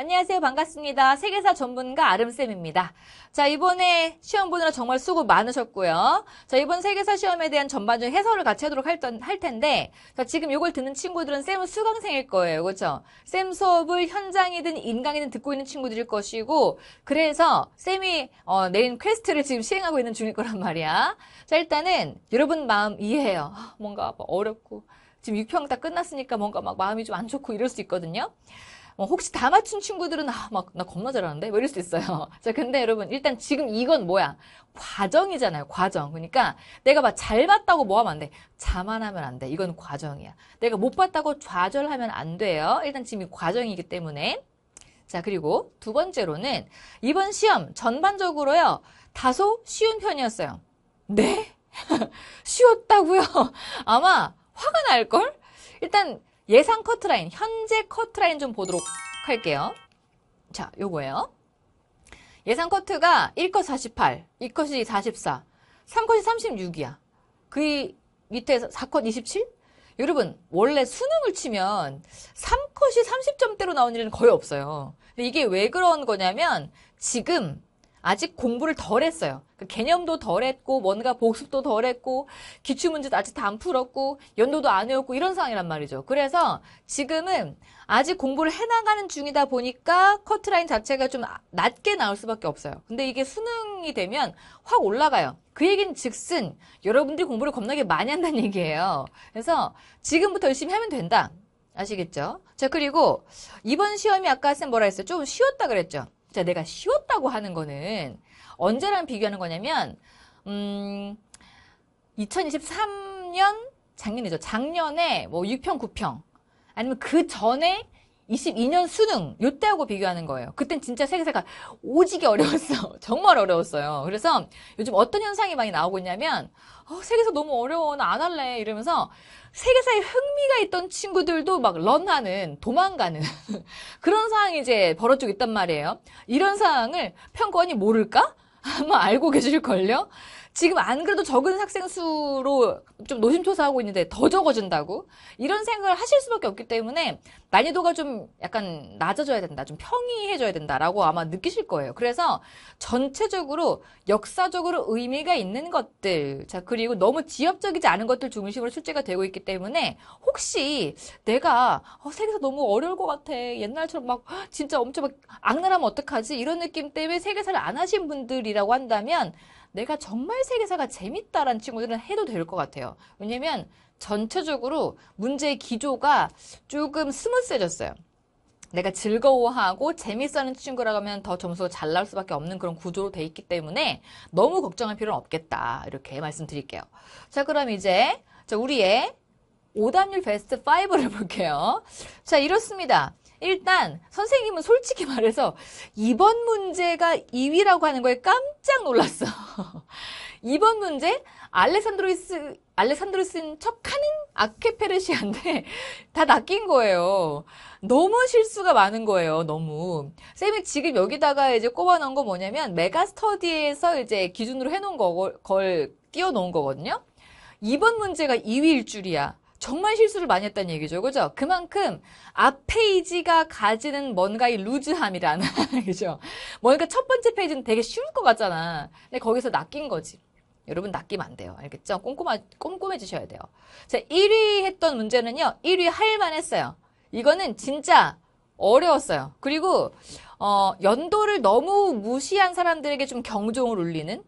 안녕하세요. 반갑습니다. 세계사 전문가 아름쌤입니다. 자, 이번에 시험 보느라 정말 수고 많으셨고요. 자, 이번 세계사 시험에 대한 전반적인 해설을 같이 하도록 할, 할 텐데, 자, 지금 이걸 듣는 친구들은 쌤은 수강생일 거예요. 그렇죠? 쌤 수업을 현장이든 인강이든 듣고 있는 친구들일 것이고, 그래서 쌤이 어, 내린 퀘스트를 지금 시행하고 있는 중일 거란 말이야. 자, 일단은 여러분 마음 이해해요. 뭔가 어렵고, 지금 6평 다 끝났으니까 뭔가 막 마음이 좀 안 좋고 이럴 수 있거든요. 어, 혹시 다 맞춘 친구들은 아, 막 나 겁나 잘하는데 뭐 이럴 수 있어요. 자, 근데 여러분 일단 지금 이건 뭐야? 과정이잖아요. 과정. 그러니까 내가 막 잘 봤다고 뭐 하면 안 돼. 자만하면 안 돼. 이건 과정이야. 내가 못 봤다고 좌절하면 안 돼요. 일단 지금 이 과정이기 때문에 자, 그리고 두 번째로는 이번 시험 전반적으로요. 다소 쉬운 편이었어요. 네? 쉬웠다고요? 아마 화가 날걸? 일단 예상 커트라인, 현재 커트라인 좀 보도록 할게요. 자, 요거예요. 예상 커트가 1컷 48, 2컷이 44, 3컷이 36이야. 그밑에 4컷 27? 여러분 원래 수능을 치면 3컷이 30점대로 나오는 일은 거의 없어요. 근데 이게 왜 그런 거냐면 지금 아직 공부를 덜 했어요. 그러니까 개념도 덜 했고, 뭔가 복습도 덜 했고, 기출문제도 아직 다 안 풀었고, 연도도 안 외웠고, 이런 상황이란 말이죠. 그래서 지금은 아직 공부를 해나가는 중이다 보니까 커트라인 자체가 좀 낮게 나올 수밖에 없어요. 근데 이게 수능이 되면 확 올라가요. 그 얘기는 즉슨 여러분들이 공부를 겁나게 많이 한다는 얘기예요. 그래서 지금부터 열심히 하면 된다. 아시겠죠? 자, 그리고 이번 시험이 아까 쌤 뭐라 했어요? 좀 쉬웠다 그랬죠? 자, 내가 쉬웠다고 하는 거는 언제랑 비교하는 거냐면, 음, 2023년 작년이죠. 작년에 뭐 6평, 9평 아니면 그 전에 22년 수능 요때하고 비교하는 거예요. 그땐 진짜 세계사가 오지게 어려웠어. 정말 어려웠어요. 그래서 요즘 어떤 현상이 많이 나오고 있냐면 어, 세계사 너무 어려워 나 안 할래 이러면서 세계사에 흥미가 있던 친구들도 막 런하는 도망가는 그런 상황이 이제 벌어지고 있단 말이에요. 이런 상황을 평권이 모를까? 아마 알고 계실걸요? 지금 안 그래도 적은 학생 수로 좀 노심초사하고 있는데 더 적어진다고? 이런 생각을 하실 수밖에 없기 때문에 난이도가 좀 약간 낮아져야 된다. 좀 평이해져야 된다라고 아마 느끼실 거예요. 그래서 전체적으로 역사적으로 의미가 있는 것들, 자, 그리고 너무 지엽적이지 않은 것들 중심으로 출제가 되고 있기 때문에 혹시 내가 어, 세계사 너무 어려울 것 같아. 옛날처럼 막 진짜 엄청 막 악랄하면 어떡하지? 이런 느낌 때문에 세계사를 안 하신 분들이라고 한다면 내가 정말 세계사가 재밌다라는 친구들은 해도 될 것 같아요. 왜냐면 전체적으로 문제의 기조가 조금 스무스해졌어요. 내가 즐거워하고 재밌어하는 친구라고 하면 더 점수가 잘 나올 수밖에 없는 그런 구조로 돼 있기 때문에 너무 걱정할 필요는 없겠다 이렇게 말씀드릴게요. 자 그럼 이제 우리의 오답률 베스트 5를 볼게요. 자 이렇습니다. 일단 선생님은 솔직히 말해서 이번 문제가 2위라고 하는 거에 깜짝 놀랐어. 2번 문제 알레산드로스 알레산드로스인 척하는 아케페르시아인데 다 낚인 거예요. 너무 실수가 많은 거예요. 너무 쌤이 지금 여기다가 이제 꼽아놓은 거 뭐냐면 메가스터디에서 이제 기준으로 해놓은 거, 걸띄워놓은 거거든요. 2번 문제가 2위일 줄이야. 정말 실수를 많이 했다는 얘기죠. 그죠? 그만큼 앞 페이지가 가지는 뭔가의 루즈함이라는, 그죠? 뭔가 첫 번째 페이지는 되게 쉬울 것 같잖아. 근데 거기서 낚인 거지. 여러분 낚이면 안 돼요. 알겠죠? 꼼꼼하, 꼼꼼해지셔야 돼요. 자, 1위 했던 문제는요. 1위 할만 했어요. 이거는 진짜 어려웠어요. 그리고 어, 연도를 너무 무시한 사람들에게 좀 경종을 울리는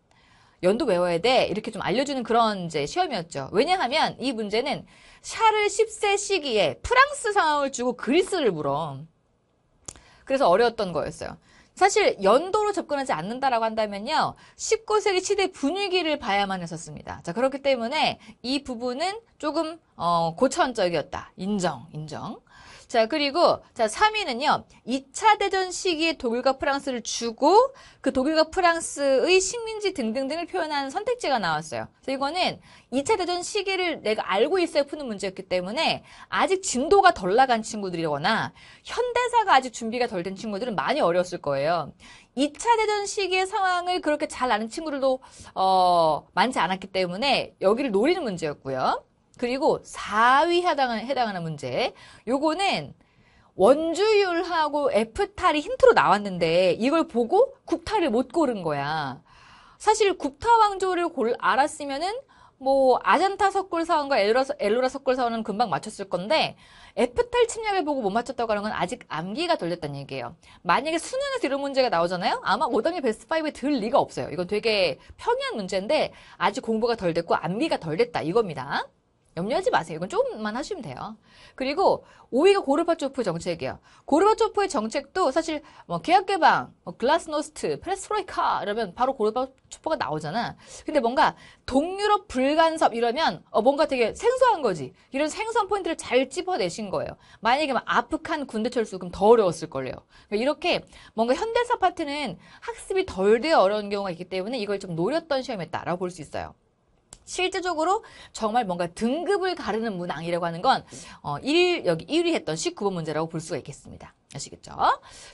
연도 외워야 돼 이렇게 좀 알려주는 그런 이제 시험이었죠. 왜냐하면 이 문제는 샤를 10세 시기에 프랑스 상황을 주고 그리스를 물어. 그래서 어려웠던 거였어요. 사실 연도로 접근하지 않는다라고 한다면요. 19세기 시대 분위기를 봐야만 했었습니다. 자, 그렇기 때문에 이 부분은 조금 어, 고천적이었다 인정, 인정. 자, 그리고 자, 3위는요. 2차 대전 시기에 독일과 프랑스를 주고 그 독일과 프랑스의 식민지 등등등을 표현하는 선택지가 나왔어요. 그래서 이거는 2차 대전 시기를 내가 알고 있어야 푸는 문제였기 때문에 아직 진도가 덜 나간 친구들이거나 현대사가 아직 준비가 덜 된 친구들은 많이 어려웠을 거예요. 2차 대전 시기의 상황을 그렇게 잘 아는 친구들도 어, 많지 않았기 때문에 여기를 노리는 문제였고요. 그리고 4위 해당하는, 해당하는 문제. 요거는 원주율하고 F탈이 힌트로 나왔는데 이걸 보고 국탈을 못 고른 거야. 사실 국타 왕조를 골, 알았으면은 뭐 아잔타 석굴 사원과 엘로라, 엘로라 석굴 사원은 금방 맞췄을 건데 에프탈 침략을 보고 못 맞췄다고 하는 건 아직 암기가 덜렸다는 얘기예요. 만약에 수능에서 이런 문제가 나오잖아요. 아마 5단계 베스트 5에 들 리가 없어요. 이건 되게 평이한 문제인데 아직 공부가 덜 됐고 암기가 덜 됐다 이겁니다. 염려하지 마세요. 이건 조금만 하시면 돼요. 그리고 5위가 고르바초프 정책이에요. 고르바초프의 정책도 사실 뭐 계약 개방, 뭐 글라스노스트, 프레스트로이카 이러면 바로 고르바초프가 나오잖아. 근데 뭔가 동유럽 불간섭 이러면 어 뭔가 되게 생소한 거지. 이런 생소한 포인트를 잘 찝어내신 거예요. 만약에 막 아프칸 군대 철수 그럼 더 어려웠을 걸요. 그러니까 이렇게 뭔가 현대사 파트는 학습이 덜 되어 어려운 경우가 있기 때문에 이걸 좀 노렸던 시험이었다라고 볼 수 있어요. 실제적으로 정말 뭔가 등급을 가르는 문항이라고 하는 건 어, 1, 여기 1위 했던 19번 문제라고 볼 수가 있겠습니다. 아시겠죠?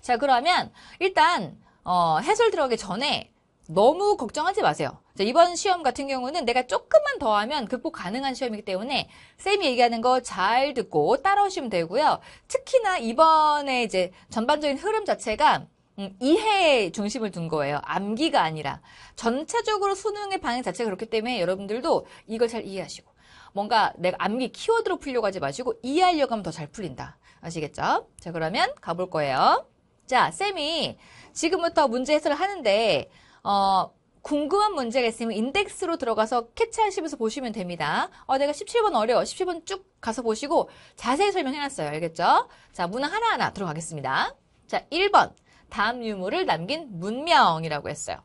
자 그러면 일단 어, 해설 들어가기 전에 너무 걱정하지 마세요. 자, 이번 시험 같은 경우는 내가 조금만 더 하면 극복 가능한 시험이기 때문에 쌤이 얘기하는 거 잘 듣고 따라오시면 되고요. 특히나 이번에 이제 전반적인 흐름 자체가 음, 이해에 중심을 둔 거예요. 암기가 아니라 전체적으로 수능의 방향 자체가 그렇기 때문에 여러분들도 이걸 잘 이해하시고 뭔가 내가 암기 키워드로 풀려고 하지 마시고 이해하려고 하면 더 잘 풀린다. 아시겠죠? 자 그러면 가볼 거예요. 자 쌤이 지금부터 문제 해설을 하는데 어, 궁금한 문제가 있으면 인덱스로 들어가서 캐치하시면서 보시면 됩니다. 어, 내가 17번 어려워. 17번 쭉 가서 보시고 자세히 설명해놨어요. 알겠죠? 자, 문항 하나하나 들어가겠습니다. 자, 1번. 다음 유물을 남긴 문명이라고 했어요.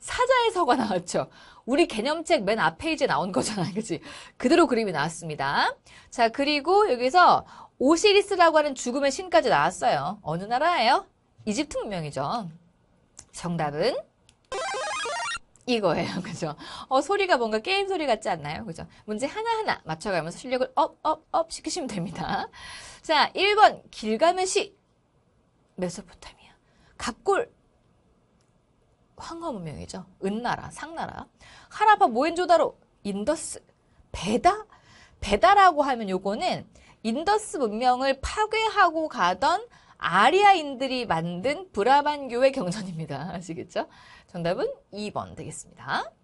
사자의 서가 나왔죠. 우리 개념책 맨 앞 페이지에 나온 거잖아. 요 그지? 그대로 그림이 나왔습니다. 자, 그리고 여기서 오시리스라고 하는 죽음의 신까지 나왔어요. 어느 나라예요? 이집트 문명이죠. 정답은 이거예요. 그죠? 어, 소리가 뭔가 게임 소리 같지 않나요? 그죠? 문제 하나하나 맞춰가면서 실력을 업, 업, 업 시키시면 됩니다. 자, 1번 길가메시 메소포타미아. 갑골 황허문명이죠 은나라, 상나라. 하라파 모헨조다로 인더스 베다 베다라고 하면 요거는 인더스 문명을 파괴하고 가던 아리아인들이 만든 브라반교의 경전입니다. 아시겠죠? 정답은 2번 되겠습니다.